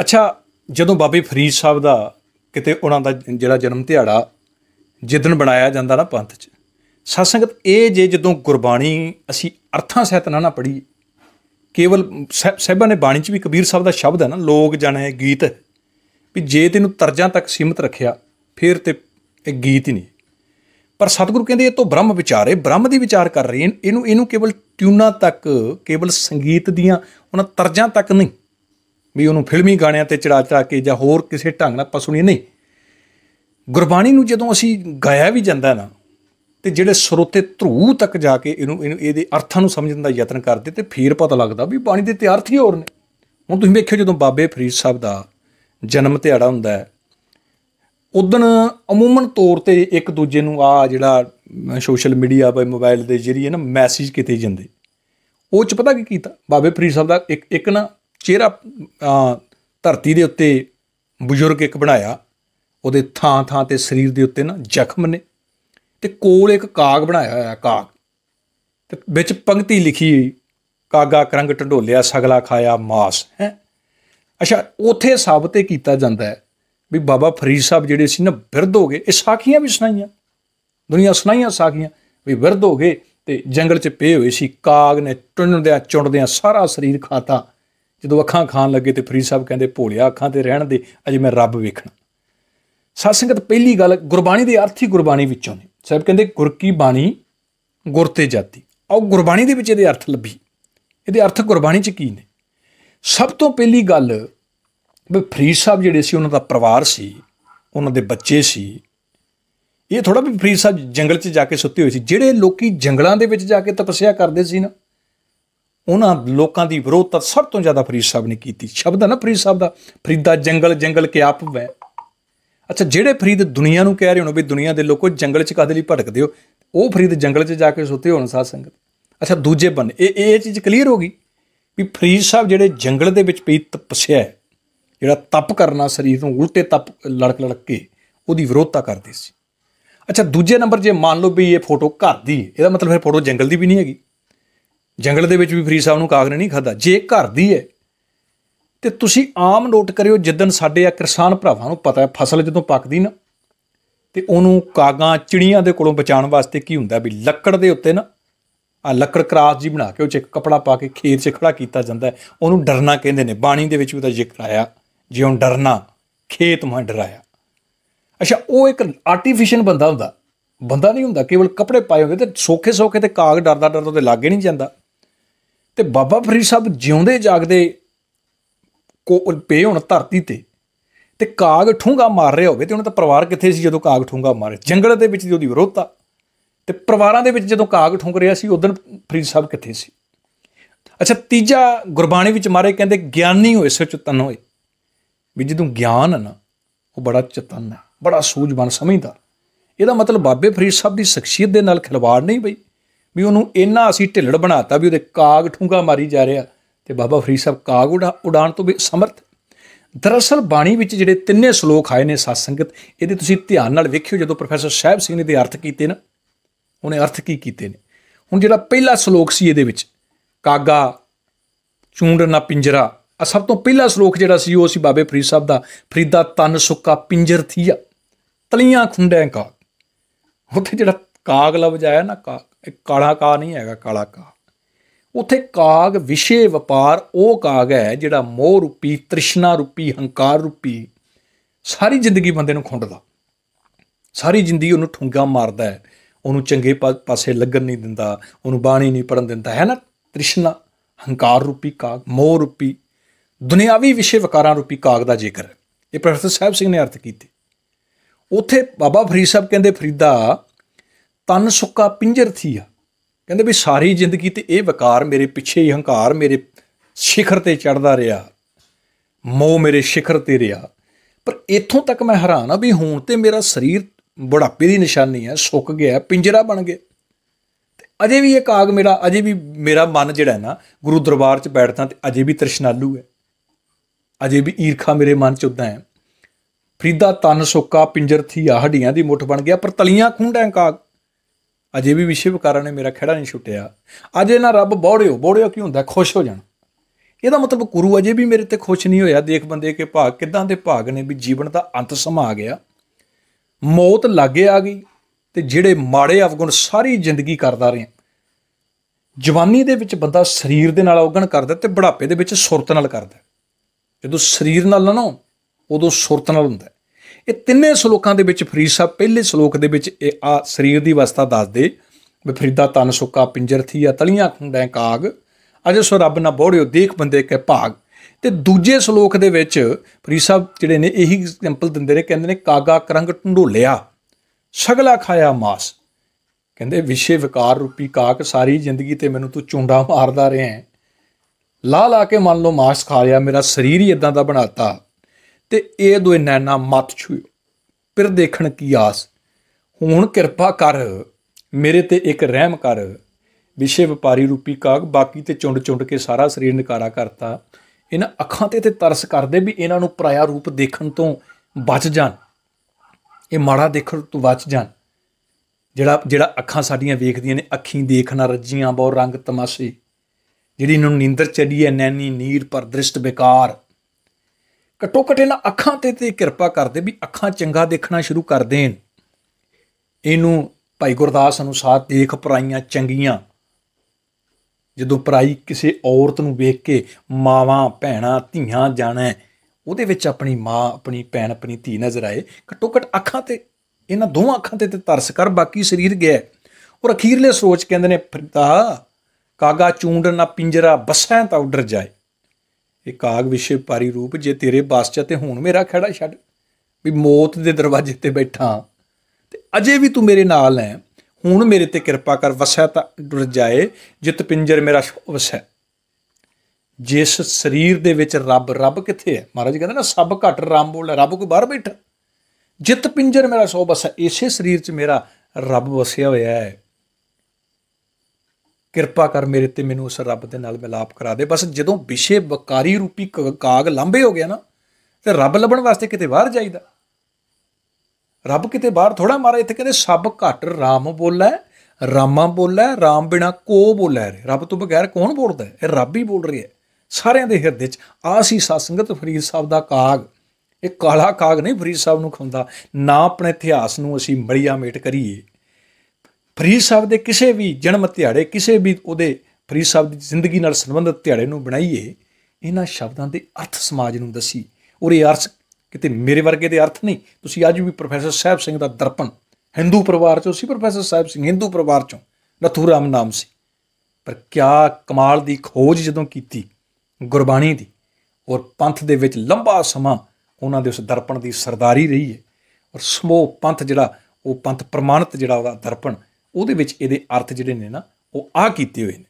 ਅੱਛਾ ਜਦੋਂ ਬਾਬੇ ਫਰੀਦ ਸਾਹਿਬ ਦਾ ਕਿਤੇ ਉਹਨਾਂ ਦਾ ਜਿਹੜਾ ਜਨਮ ਦਿਹਾੜਾ ਜਿੱਦਣ ਬਣਾਇਆ ਜਾਂਦਾ ਨਾ ਪੰਥ 'ਚ ਸਤਸੰਗਤ ਇਹ ਜੇ ਜਦੋਂ ਗੁਰਬਾਣੀ ਅਸੀਂ ਅਰਥਾਂ ਸਹਿਤ ਨਾ ਨਾ ਪੜੀ ਕੇਵਲ ਸਹਿਬਾਂ ਨੇ ਬਾਣੀ 'ਚ ਵੀ ਕਬੀਰ ਸਾਹਿਬ ਦਾ ਸ਼ਬਦ ਹੈ ਨਾ ਲੋਕ ਜਾਣੇ ਗੀਤ ਵੀ ਜੇ ਤੈਨੂੰ ਤਰਜਾਂ ਤੱਕ ਸੀਮਤ ਰੱਖਿਆ ਫਿਰ ਤੇ ਇਹ ਗੀਤ ਹੀ ਨਹੀਂ ਪਰ ਸਤਿਗੁਰੂ ਕਹਿੰਦੇ ਇਹ ਤੋਂ ਬ੍ਰਹਮ ਵਿਚਾਰੇ ਬ੍ਰਹਮ ਦੀ ਵਿਚਾਰ ਕਰ ਰਹੇ ਇਹਨੂੰ ਇਹਨੂੰ ਕੇਵਲ ਟਿਊਨਾ ਤੱਕ ਕੇਵਲ ਸੰਗੀਤ ਦੀਆਂ ਉਹਨਾਂ ਤਰਜਾਂ ਤੱਕ ਨਹੀਂ ਵੀ ਉਹਨੂੰ ਫਿਲਮੀ ਗਾਣਿਆਂ ਤੇ ਚੜਾ ਚੜਾ ਕੇ ਜਾਂ ਹੋਰ ਕਿਸੇ ਢੰਗ ਨਾਲ ਆਪਾਂ ਸੁਣੀ ਨਹੀਂ ਗੁਰਬਾਣੀ ਨੂੰ ਜਦੋਂ ਅਸੀਂ ਗਾਇਆ ਵੀ ਜਾਂਦਾ ਨਾ ਤੇ ਜਿਹੜੇ ਸਰੋਤੇ ਧਰੂ ਤੱਕ ਜਾ ਕੇ ਇਹਨੂੰ ਇਹਦੇ ਅਰਥਾਂ ਨੂੰ ਸਮਝਣ ਦਾ ਯਤਨ ਕਰਦੇ ਤੇ ਫੇਰ ਪਤਾ ਲੱਗਦਾ ਵੀ ਬਾਣੀ ਦੇ ਤੇ ਅਰਥ ਹੀ ਹੋਰ ਨੇ ਹੁਣ ਤੁਸੀਂ ਵੇਖਿਓ ਜਦੋਂ ਬਾਬੇ ਫਰੀਦ ਸਾਹਿਬ ਦਾ ਜਨਮ ਦਿਹਾੜਾ ਹੁੰਦਾ ਹੈ ਉਦੋਂ ਅਮੂਮਨ ਤੌਰ ਤੇ ਇੱਕ ਦੂਜੇ ਨੂੰ ਆ ਜਿਹੜਾ ਸੋਸ਼ਲ ਮੀਡੀਆ ਬਈ ਮੋਬਾਈਲ ਦੇ ਜ਼ਰੀਏ ਨਾ ਮੈਸੇਜ ਕਿਤੇ ਜਾਂਦੇ ਉਹ ਚ ਪਤਾ ਕੀ ਕੀਤਾ ਬਾਬੇ ਫਰੀਦ ਸਾਹਿਬ ਦਾ ਇੱਕ ਇੱਕ ਨਾ ਚਿਹਰਾ ਧਰਤੀ ਦੇ ਉੱਤੇ ਬਜ਼ੁਰਗ ਇੱਕ ਬਣਾਇਆ ਉਹਦੇ ਥਾਂ ਥਾਂ ਤੇ ਸਰੀਰ ਦੇ ਉੱਤੇ ਨਾ ਜ਼ਖਮ ਨੇ ਤੇ ਕੋਲ ਇੱਕ ਕਾਗ ਬਣਾਇਆ ਹੋਇਆ ਕਾਗ ਤੇ ਵਿੱਚ ਪੰਕਤੀ ਲਿਖੀ ਹੋਈ ਕਾਗਾ ਕਰੰਗ ਢੰਡੋਲਿਆ ਸਗਲਾ ਖਾਇਆ ਮਾਸ ਹੈ ਅੱਛਾ ਉਥੇ ਸਾਬਤ ਇਹ ਕੀਤਾ ਜਾਂਦਾ ਹੈ ਵੀ ਬਾਬਾ ਫਰੀਦ ਸਾਹਿਬ ਜਿਹੜੇ ਸੀ ਨਾ ਵਿਰਧ ਹੋ ਗਏ ਇਹ ਸਾਖੀਆਂ ਵੀ ਸੁਣਾਈਆਂ ਦੁਨੀਆ ਸੁਣਾਈਆਂ ਸਾਖੀਆਂ ਵੀ ਵਿਰਧ ਹੋ ਗਏ ਤੇ ਜੰਗਲ 'ਚ ਪਏ ਹੋਏ ਸੀ ਕਾਗ ਨੇ ਟੁੰਡਦਿਆਂ ਚੁੰਡਦਿਆਂ ਸਾਰਾ ਸਰੀਰ ਖਾਤਾ ਜਦੋਂ ਅੱਖਾਂ ਖਾਣ ਲੱਗੇ ਤੇ ਫਰੀਦ ਸਾਹਿਬ ਕਹਿੰਦੇ ਭੋਲਿਆ ਅੱਖਾਂ ਤੇ ਰਹਿਣ ਦੇ ਅਜੇ ਮੈਂ ਰੱਬ ਵੇਖਣਾ ਸਾਧ ਸੰਗਤ ਪਹਿਲੀ ਗੱਲ ਗੁਰਬਾਣੀ ਦੇ ਅਰਥ ਹੀ ਗੁਰਬਾਣੀ ਵਿੱਚੋਂ ਨੇ ਸਾਹਿਬ ਕਹਿੰਦੇ ਗੁਰ ਕੀ ਬਾਣੀ ਗੁਰ ਤੇ ਜਾਤੀ ਉਹ ਗੁਰਬਾਣੀ ਦੇ ਵਿੱਚ ਇਹਦੇ ਅਰਥ ਲੱਭੀ ਇਹਦੇ ਅਰਥ ਗੁਰਬਾਣੀ 'ਚ ਕੀ ਨੇ ਸਭ ਤੋਂ ਪਹਿਲੀ ਗੱਲ ਵੀ ਫਰੀਦ ਸਾਹਿਬ ਜਿਹੜੇ ਸੀ ਉਹਨਾਂ ਦਾ ਪਰਿਵਾਰ ਸੀ ਉਹਨਾਂ ਦੇ ਬੱਚੇ ਸੀ ਇਹ ਥੋੜਾ ਵੀ ਫਰੀਦ ਸਾਹਿਬ ਜੰਗਲ 'ਚ ਜਾ ਕੇ ਸੁੱਤੇ ਹੋਏ ਸੀ ਜਿਹੜੇ ਲੋਕੀ ਜੰਗਲਾਂ ਦੇ ਵਿੱਚ ਜਾ ਕੇ ਤਪੱਸਿਆ ਕਰਦੇ ਸੀ ਨਾ ਉਹਨਾਂ ਲੋਕਾਂ ਦੀ ਵਿਰੋਧਤਾ ਸਭ ਤੋਂ ਜ਼ਿਆਦਾ ਫਰੀਦ ਸਾਹਿਬ ਨੇ ਕੀਤੀ ਸ਼ਬਦ ਹੈ ਨਾ ਫਰੀਦ ਸਾਹਿਬ ਦਾ ਫਰੀਦਾ ਜੰਗਲ ਜੰਗਲ ਕੇ ਆਪ ਵੈ ਅੱਛਾ ਜਿਹੜੇ ਫਰੀਦ ਦੁਨੀਆ ਨੂੰ ਕਹਿ ਰਹੇ ਹੋ ਵੀ ਦੁਨੀਆ ਦੇ ਲੋਕੋ ਜੰਗਲ 'ਚ ਕਾਦੇ ਲਈ ਭਟਕਦੇ ਹੋ ਉਹ ਫਰੀਦ ਜੰਗਲ 'ਚ ਜਾ ਕੇ ਸੁੱਤੇ ਹੋਣ ਸਾਧ ਸੰਗਤ ਅੱਛਾ ਦੂਜੇ ਬੰਨ ਇਹ ਇਹ ਚੀਜ਼ ਕਲੀਅਰ ਹੋ ਗਈ ਵੀ ਫਰੀਦ ਸਾਹਿਬ ਜਿਹੜੇ ਜੰਗਲ ਦੇ ਵਿੱਚ ਪਈ ਤਪਸਿਆ ਜਿਹੜਾ ਤਪ ਕਰਨਾ ਸਰੀਰ ਨੂੰ ਉਲਟੇ ਤਪ ਲੜਕ ਲੜਕ ਕੇ ਉਹਦੀ ਵਿਰੋਧਤਾ ਕਰਦੇ ਸੀ ਅੱਛਾ ਦੂਜੇ ਨੰਬਰ ਜੇ ਮੰਨ ਲਓ ਵੀ ਇਹ ਫੋਟੋ ਘਰ ਦੀ ਇਹਦਾ ਮਤਲਬ ਫਿਰ ਫੋਟੋ ਜੰਗਲ ਦੀ ਵੀ ਨਹੀਂ ਹੈਗੀ ਜੰਗਲ ਦੇ ਵਿੱਚ ਵੀ ਫਰੀਦ ਸਾਹਿਬ ਨੂੰ ਕਾਗ ਨੇ ਨਹੀਂ ਖਾਦਾ ਜੇ ਘਰ ਦੀ ਹੈ ਤੇ ਤੁਸੀਂ ਆਮ ਨੋਟ ਕਰਿਓ ਜਿੱਦਨ ਸਾਡੇ ਆ ਕਿਸਾਨ ਭਰਾਵਾਂ ਨੂੰ ਪਤਾ ਹੈ ਫਸਲ ਜਦੋਂ ਪੱਕਦੀ ਨਾ ਤੇ ਉਹਨੂੰ ਕਾਗਾਂ ਚਿੜੀਆਂ ਦੇ ਕੋਲੋਂ ਬਚਾਉਣ ਵਾਸਤੇ ਕੀ ਹੁੰਦਾ ਵੀ ਲੱਕੜ ਦੇ ਉੱਤੇ ਨਾ ਆ ਲੱਕੜ ਕਰਾਸ ਜੀ ਬਣਾ ਕੇ ਉਹ ਚ ਇੱਕ ਕਪੜਾ ਪਾ ਕੇ ਖੇਤ 'ਚ ਖੜਾ ਕੀਤਾ ਜਾਂਦਾ ਉਹਨੂੰ ਡਰਨਾ ਕਹਿੰਦੇ ਨੇ ਬਾਣੀ ਦੇ ਵਿੱਚ ਉਹਦਾ ਜ਼ਿਕਰ ਆਇਆ ਜਿਉਂ ਡਰਨਾ ਖੇਤ ਮਾਂ ਡਰਾਇਆ ਅੱਛਾ ਉਹ ਇੱਕ ਆਰਟੀਫੀਸ਼ੀਅਲ ਬੰਦਾ ਹੁੰਦਾ ਬੰਦਾ ਨਹੀਂ ਹੁੰਦਾ ਕੇਵਲ ਕਪੜੇ ਪਾਏ ਹੁੰਦੇ ਤੇ ਸੋਖੇ ਸੋਖੇ ਤੇ ਕਾਗ ਡਰਦਾ ਡਰਦਾ ਤੇ ਲੱਗੇ ਨਹੀਂ ਜਾਂਦਾ ਤੇ ਬਾਬਾ ਫਰੀਦ ਸਾਹਿਬ ਜਿਉਂਦੇ ਜਾਗਦੇ ਕੋ ਪੇ ਹੁਣ ਧਰਤੀ ਤੇ ਤੇ ਕਾਗ ਠੂੰਗਾ ਮਾਰ ਰਿਹਾ ਹੋਵੇ ਤੇ ਉਹਨਾਂ ਦਾ ਪਰਿਵਾਰ ਕਿੱਥੇ ਸੀ ਜਦੋਂ ਕਾਗ ਠੂੰਗਾ ਮਾਰੇ ਜੰਗਲ ਦੇ ਵਿੱਚ ਉਹਦੀ ਵਿਰੋਧਤਾ ਤੇ ਪਰਿਵਾਰਾਂ ਦੇ ਵਿੱਚ ਜਦੋਂ ਕਾਗ ਠੂੰਗ ਰਿਹਾ ਸੀ ਉਦੋਂ ਫਰੀਦ ਸਾਹਿਬ ਕਿੱਥੇ ਸੀ ਅੱਛਾ ਤੀਜਾ ਗੁਰਬਾਣੀ ਵਿੱਚ ਮਾਰੇ ਕਹਿੰਦੇ ਗਿਆਨੀ ਹੋਏ ਸੋ ਚਤਨ ਹੋਏ ਵੀ ਜਦੋਂ ਗਿਆਨ ਨਾ ਉਹ ਬੜਾ ਚਤਨ ਆ ਬੜਾ ਸੂਝਵਾਨ ਸਮਝਦਾਰ ਇਹਦਾ ਮਤਲਬ ਬਾਬੇ ਫਰੀਦ ਸਾਹਿਬ ਦੀ ਸ਼ਖਸੀਅਤ ਦੇ ਨਾਲ ਖਿਲਵਾੜ ਨਹੀਂ ਬਈ ਵੀ ਉਹਨੂੰ ਇੰਨਾ ਅਸੀਂ ਢਿੱਲੜ ਬਣਾਤਾ ਵੀ ਉਹਦੇ ਕਾਗ ਠੂੰਗਾ ਮਾਰੀ ਜਾ ਰਿਹਾ ਤੇ ਬਾਬਾ ਫਰੀਦ ਸਾਹਿਬ ਕਾਗ ਉਡਾਣ ਤੋਂ ਵੀ ਸਮਰਥ ਦਰਅਸਲ ਬਾਣੀ ਵਿੱਚ ਜਿਹੜੇ ਤਿੰਨੇ ਸ਼ਲੋਕ ਆਏ ਨੇ ਸਾਧ ਸੰਗਤ ਇਹਦੇ ਤੁਸੀਂ ਧਿਆਨ ਨਾਲ ਵੇਖਿਓ ਜਦੋਂ ਪ੍ਰੋਫੈਸਰ ਸਾਹਿਬ ਸਿੰਘ ਨੇ ਦੇ ਅਰਥ ਕੀਤੇ ਨਾ ਉਹਨੇ ਅਰਥ ਕੀ ਕੀਤੇ ਨੇ ਹੁਣ ਜਿਹੜਾ ਪਹਿਲਾ ਸ਼ਲੋਕ ਸੀ ਇਹਦੇ ਵਿੱਚ ਕਾਗਾ ਚੂੰਡ ਨਾ ਪਿੰਜਰਾ ਆ ਸਭ ਤੋਂ ਪਹਿਲਾ ਸ਼ਲੋਕ ਜਿਹੜਾ ਸੀ ਉਹ ਸੀ ਬਾਬੇ ਫਰੀਦ ਸਾਹਿਬ ਦਾ ਫਰੀਦਾ ਤਨ ਸੁੱਕਾ ਪਿੰਜਰ ਥੀਆ ਤਲੀਆਂ ਖੁੰਡੈ ਕਾ ਉੱਥੇ ਜਿਹੜਾ ਕਾਗ ਲਵਜ ਆਇਆ ਨਾ ਕਾਗ ਇਹ ਕਾਲਾ ਕਾ ਨਹੀਂ ਹੈਗਾ ਕਾਲਾ ਕਾ ਉਥੇ ਕਾਗ ਵਿਸ਼ੇ ਵਪਾਰ ਉਹ ਕਾਗ ਹੈ ਜਿਹੜਾ ਮੋਹ ਰੂਪੀ ਤ੍ਰਿਸ਼ਨਾ ਰੂਪੀ ਹੰਕਾਰ ਰੂਪੀ ਸਾਰੀ ਜ਼ਿੰਦਗੀ ਬੰਦੇ ਨੂੰ ਖੁੰਡਦਾ ਸਾਰੀ ਜ਼ਿੰਦਗੀ ਉਹਨੂੰ ਠੁੰਗਾ ਮਾਰਦਾ ਹੈ ਉਹਨੂੰ ਚੰਗੇ ਪਾਸੇ ਲੱਗਣ ਨਹੀਂ ਦਿੰਦਾ ਉਹਨੂੰ ਬਾਣੀ ਨਹੀਂ ਪੜਨ ਦਿੰਦਾ ਹੈ ਨਾ ਤ੍ਰਿਸ਼ਨਾ ਹੰਕਾਰ ਰੂਪੀ ਕਾਗ ਮੋਹ ਰੂਪੀ ਦੁਨਿਆਵੀ ਵਿਸ਼ੇ ਵਕਾਰਾਂ ਰੂਪੀ ਕਾਗ ਦਾ ਜ਼ਿਕਰ ਇਹ ਪ੍ਰੋਫੈਸਰ ਸਾਹਿਬ ਸਿੰਘ ਨੇ ਅਰਥ ਕੀਤੇ ਉਥੇ ਬਾਬਾ ਫਰੀਦ ਸਾਹਿਬ ਕਹਿੰਦੇ ਫਰੀਦਾ ਤਨ ਸੁੱਕਾ ਪਿੰਜਰ ਆ ਕਹਿੰਦੇ ਵੀ ਸਾਰੀ ਜ਼ਿੰਦਗੀ ਤੇ ਇਹ ਵਕਾਰ ਮੇਰੇ ਪਿੱਛੇ ਹੀ ਹੰਕਾਰ ਮੇਰੇ ਸਿਖਰ ਤੇ ਚੜਦਾ ਰਿਹਾ ਮੋ ਮੇਰੇ ਸਿਖਰ ਤੇ ਰਿਹਾ ਪਰ ਇਥੋਂ ਤੱਕ ਮੈਂ ਹੈਰਾਨ ਆ ਵੀ ਹੁਣ ਤੇ ਮੇਰਾ ਸਰੀਰ ਬੁਢਾਪੇ ਦੀ ਨਿਸ਼ਾਨੀ ਹੈ ਸੁੱਕ ਗਿਆ ਪਿੰਜਰਾ ਬਣ ਗਿਆ ਅਜੇ ਵੀ ਇਹ ਕਾਗ ਮੇਰਾ ਅਜੇ ਵੀ ਮੇਰਾ ਮਨ ਜਿਹੜਾ ਹੈ ਨਾ ਗੁਰੂ ਦਰਬਾਰ 'ਚ ਬੈਠਦਾ ਤੇ ਅਜੇ ਵੀ ਤ੍ਰਿਸ਼ਨਾਲੂ ਹੈ ਅਜੇ ਵੀ ਈਰਖਾ ਮੇਰੇ ਮਨ 'ਚ ਉੱਦਾਂ ਹੈ ਫਰੀਦਾ ਤਨ ਸੁੱਕਾ ਪਿੰਜਰ ਥੀ ਆ ਹੱਡੀਆਂ ਦੀ ਮੁੱਠ ਬਣ ਗਿਆ ਪਰ ਤਲੀਆਂ ਖੁੰਡਾਂ ਕਾਗ ਅਜੇ ਵੀ ਵਿਸ਼ਵ ਕਾਰਨ ਨੇ ਮੇਰਾ ਖੜਾ ਨਹੀਂ ਛੁੱਟਿਆ ਅਜੇ ਨਾ ਰੱਬ ਬੋੜਿਓ ਬੋੜਿਓ ਕੀ ਹੁੰਦਾ ਖੁਸ਼ ਹੋ ਜਾਣਾ ਇਹਦਾ ਮਤਲਬ ਗੁਰੂ ਅਜੇ ਵੀ ਮੇਰੇ ਤੇ ਖੁਸ਼ ਨਹੀਂ ਹੋਇਆ ਦੇਖ ਬੰਦੇ ਕੇ ਭਾਗ ਕਿਦਾਂ ਦੇ ਭਾਗ ਨੇ ਵੀ ਜੀਵਨ ਦਾ ਅੰਤ ਸਮਾ ਆ ਗਿਆ ਮੌਤ ਲੱਗੇ ਆ ਗਈ ਤੇ ਜਿਹੜੇ ਮਾੜੇ ਅਵਗੁਣ ਸਾਰੀ ਜ਼ਿੰਦਗੀ ਕਰਦਾ ਰਿਹਾ ਜਵਾਨੀ ਦੇ ਵਿੱਚ ਬੰਦਾ ਸਰੀਰ ਦੇ ਨਾਲ ਔਗਣ ਕਰਦਾ ਤੇ ਬੁਢਾਪੇ ਦੇ ਵਿੱਚ ਸੁਰਤ ਨਾਲ ਕਰਦਾ ਜਦੋਂ ਸਰੀਰ ਨਾਲ ਨਾ ਉਦੋਂ ਸੁਰਤ ਨਾਲ ਹੁੰਦਾ ਇਹ ਤਿੰਨੇ ਸ਼ਲੋਕਾਂ ਦੇ ਵਿੱਚ ਫਰੀਦ ਸਾਹਿਬ ਪਹਿਲੇ ਸ਼ਲੋਕ ਦੇ ਵਿੱਚ ਇਹ ਆ ਸਰੀਰ ਦੀ ਅਵਸਥਾ ਦੱਸਦੇ ਫਰੀਦਾ ਤਨ ਸੁੱਕਾ ਪਿੰਜਰ ਥੀ ਆ ਤਲੀਆਂ ਖੁੰਡੈ ਕਾਗ ਅਜੇ ਸੋ ਰੱਬ ਨਾ ਬੋੜਿਓ ਦੇਖ ਬੰਦੇ ਕੇ ਭਾਗ ਤੇ ਦੂਜੇ ਸ਼ਲੋਕ ਦੇ ਵਿੱਚ ਫਰੀਦ ਸਾਹਿਬ ਜਿਹੜੇ ਨੇ ਇਹੀ ਐਗਜ਼ਾਮਪਲ ਦਿੰਦੇ ਨੇ ਕਹਿੰਦੇ ਨੇ ਕਾਗਾ ਕਰੰਗ ਢੰਡੋਲਿਆ ਸਗਲਾ ਖਾਇਆ ਮਾਸ ਕਹਿੰਦੇ ਵਿਸ਼ੇ ਵਿਕਾਰ ਰੂਪੀ ਕਾਕ ਸਾਰੀ ਜ਼ਿੰਦਗੀ ਤੇ ਮੈਨੂੰ ਤੂੰ ਚੁੰਡਾ ਮਾਰਦਾ ਰਿਹਾ ਹੈ ਲਾ ਲਾ ਕੇ ਮੰਨ ਲਓ ਮਾਸ ਖਾ ਲਿਆ ਮੇਰਾ ਸਰੀਰ ਹੀ ਇਦਾਂ ਦਾ ਬਣਾਤਾ ਤੇ ਇਹ ਦੋਇ ਨੈਣਾ ਮਤ ਛੂਇਓ ਫਿਰ ਦੇਖਣ ਕੀ ਆਸ ਹੁਣ ਕਿਰਪਾ ਕਰ ਮੇਰੇ ਤੇ ਇੱਕ ਰਹਿਮ ਕਰ ਵਿਸ਼ੇ ਵਪਾਰੀ ਰੂਪੀ ਕਾਗ ਬਾਕੀ ਤੇ ਚੁੰਡ ਚੁੰਡ ਕੇ ਸਾਰਾ ਸਰੀਰ ਨਕਾਰਾ ਕਰਤਾ ਇਹਨਾਂ ਅੱਖਾਂ ਤੇ ਤੇ ਤਰਸ ਕਰਦੇ ਵੀ ਇਹਨਾਂ ਨੂੰ ਪਰਾਇਆ ਰੂਪ ਦੇਖਣ ਤੋਂ ਬਚ ਜਾਣ ਇਹ ਮਾੜਾ ਦੇਖਣ ਤੋਂ ਬਚ ਜਾਣ ਜਿਹੜਾ ਜਿਹੜਾ ਅੱਖਾਂ ਸਾਡੀਆਂ ਵੇਖਦੀਆਂ ਨੇ ਅੱਖੀਂ ਦੇਖਣਾ ਰੱਜੀਆਂ ਬਹੁ ਰੰਗ ਤਮਾਸ਼ੇ ਜਿਹੜੀ ਇਹਨਾਂ ਨੂੰ ਨੀਂਦਰ ਚੜੀ ਐ ਨੈਣੀ ਨੀਰ ਪਰ ਦ੍ਰਿਸ਼ਟ ਬੇਕਾਰ ਘਟੋ ਘਟ ਇਹਨਾਂ ਅੱਖਾਂ ਤੇ ਤੇ ਕਿਰਪਾ ਕਰਦੇ ਵੀ ਅੱਖਾਂ ਚੰਗਾ ਦੇਖਣਾ ਸ਼ੁਰੂ ਕਰ ਦੇਣ ਇਹਨੂੰ ਭਾਈ ਗੁਰਦਾਸ ਅਨੁਸਾਰ ਦੇਖ ਪਰਾਈਆਂ ਚੰਗੀਆਂ ਜਦੋਂ ਪਰਾਈ ਕਿਸੇ ਔਰਤ ਨੂੰ ਵੇਖ ਕੇ ਮਾਵਾਂ ਭੈਣਾਂ ਧੀਆਂ ਜਾਣਾ ਉਹਦੇ ਵਿੱਚ ਆਪਣੀ ਮਾਂ ਆਪਣੀ ਭੈਣ ਆਪਣੀ ਧੀ ਨਜ਼ਰ ਆਏ ਘਟੋ ਘਟ ਅੱਖਾਂ ਤੇ ਇਹਨਾਂ ਦੋਵਾਂ ਅੱਖਾਂ ਤੇ ਤੇ ਤਰਸ ਕਰ ਬਾਕੀ ਸਰੀਰ ਗਿਆ ਔਰ ਅਖੀਰਲੇ ਸੋਚ ਕਹਿੰਦੇ ਨੇ ਫਿਰਦਾ ਕਾਗਾ ਚੂੰਡ ਨਾ ਪਿੰਜਰਾ ਬਸਾਂ ਤਾਂ ਉੱਡਰ ਜਾਏ ਇਹ ਕਾਗ ਵਿਸ਼ੇ ਪਾਰੀ ਰੂਪ ਜੇ ਤੇਰੇ ਚ ਤੇ ਹੁਣ ਮੇਰਾ ਖੜਾ ਛੱਡ ਵੀ ਮੌਤ ਦੇ ਦਰਵਾਜ਼ੇ ਤੇ ਬੈਠਾ ਤੇ ਅਜੇ ਵੀ ਤੂੰ ਮੇਰੇ ਨਾਲ ਹੈ ਹੁਣ ਮੇਰੇ ਤੇ ਕਿਰਪਾ ਕਰ ਵਸੈ ਤਾਂ ਡੁਰ ਜਾਏ ਜਿਤ ਪਿੰਜਰ ਮੇਰਾ ਵਸੈ ਜਿਸ ਸਰੀਰ ਦੇ ਵਿੱਚ ਰੱਬ ਰੱਬ ਕਿੱਥੇ ਹੈ ਮਹਾਰਾਜ ਕਹਿੰਦਾ ਨਾ ਸਭ ਘਟ ਰਾਮ ਬੋਲ ਰੱਬ ਕੋਈ ਬਾਹਰ ਬੈਠਾ ਜਿਤ ਪਿੰਜਰ ਮੇਰਾ ਸੋ ਹੈ ਇਸੇ ਸਰੀਰ 'ਚ ਮੇਰਾ ਰੱਬ ਵਸਿਆ ਹੋਇਆ ਹੈ ਕਿਰਪਾ ਕਰ ਮੇਰੇ ਤੇ ਮੈਨੂੰ ਉਸ ਰੱਬ ਦੇ ਨਾਲ ਮਿਲਾਪ ਕਰਾ ਦੇ ਬਸ ਜਦੋਂ ਵਿਸ਼ੇ ਬਕਾਰੀ ਰੂਪੀ ਕਾਗ ਲਾਂਬੇ ਹੋ ਗਿਆ ਨਾ ਤੇ ਰੱਬ ਲੱਭਣ ਵਾਸਤੇ ਕਿਤੇ ਬਾਹਰ ਜਾਈਦਾ ਰੱਬ ਕਿਤੇ ਬਾਹਰ ਥੋੜਾ ਮਾਰਾ ਇੱਥੇ ਕਹਿੰਦੇ ਸਭ ਘਟ ਰਾਮ ਬੋਲਾ ਰਾਮਾ ਬੋਲਾ ਰਾਮ ਬਿਨਾ ਕੋ ਬੋਲਾ ਰੱਬ ਤੋਂ ਬਗੈਰ ਕੌਣ ਬੋਲਦਾ ਇਹ ਰੱਬ ਹੀ ਬੋਲ ਰਿਹਾ ਸਾਰਿਆਂ ਦੇ ਹਿਰਦੇ 'ਚ ਆਸੀ ਸੀ ਸੰਗਤ ਫਰੀਦ ਸਾਹਿਬ ਦਾ ਕਾਗ ਇਹ ਕਾਲਾ ਕਾਗ ਨਹੀਂ ਫਰੀਦ ਸਾਹਿਬ ਨੂੰ ਖੁੰਦਾ ਨਾ ਆਪਣੇ ਇਤਿਹਾਸ ਨੂੰ ਅਸੀਂ ਮੜੀਆ ਮੇਟ ਕਰੀਏ ਫਰੀਦ ਸਾਹਿਬ ਦੇ ਕਿਸੇ ਵੀ ਜਨਮ ਦਿਹਾੜੇ ਕਿਸੇ ਵੀ ਉਹਦੇ ਫਰੀਦ ਸਾਹਿਬ ਦੀ ਜ਼ਿੰਦਗੀ ਨਾਲ ਸੰਬੰਧਿਤ ਦਿਹਾੜੇ ਨੂੰ ਬਣਾਈਏ ਇਹਨਾਂ ਸ਼ਬਦਾਂ ਦੇ ਅਰਥ ਸਮਾਜ ਨੂੰ ਦੱਸੀ ਔਰ ਇਹ ਅਰਥ ਕਿਤੇ ਮੇਰੇ ਵਰਗੇ ਦੇ ਅਰਥ ਨਹੀਂ ਤੁਸੀਂ ਅੱਜ ਵੀ ਪ੍ਰੋਫੈਸਰ ਸਾਹਿਬ ਸਿੰਘ ਦਾ ਦਰਪਣ ਹਿੰਦੂ ਪਰਿਵਾਰ ਚੋਂ ਸੀ ਪ੍ਰੋਫੈਸਰ ਸਾਹਿਬ ਸਿੰਘ ਹਿੰਦੂ ਪਰਿਵਾਰ ਚੋਂ ਨਥੂਰਾਮ ਨਾਮ ਸੀ ਪਰ ਕਿਆ ਕਮਾਲ ਦੀ ਖੋਜ ਜਦੋਂ ਕੀਤੀ ਗੁਰਬਾਣੀ ਦੀ ਔਰ ਪੰਥ ਦੇ ਵਿੱਚ ਲੰਬਾ ਸਮਾਂ ਉਹਨਾਂ ਦੇ ਉਸ ਦਰਪਣ ਦੀ ਸਰਦਾਰੀ ਰਹੀ ਹੈ ਔਰ ਸਮੋਹ ਪੰਥ ਜਿਹੜਾ ਉਹ ਪੰਥ ਪ੍ਰਮਾਣਿਤ ਜਿਹੜਾ ਉਹਦਾ ਦਰਪਣ ਉਹਦੇ ਵਿੱਚ ਇਹਦੇ ਅਰਥ ਜਿਹੜੇ ਨੇ ਨਾ ਉਹ ਆ ਕੀਤੇ ਹੋਏ ਨੇ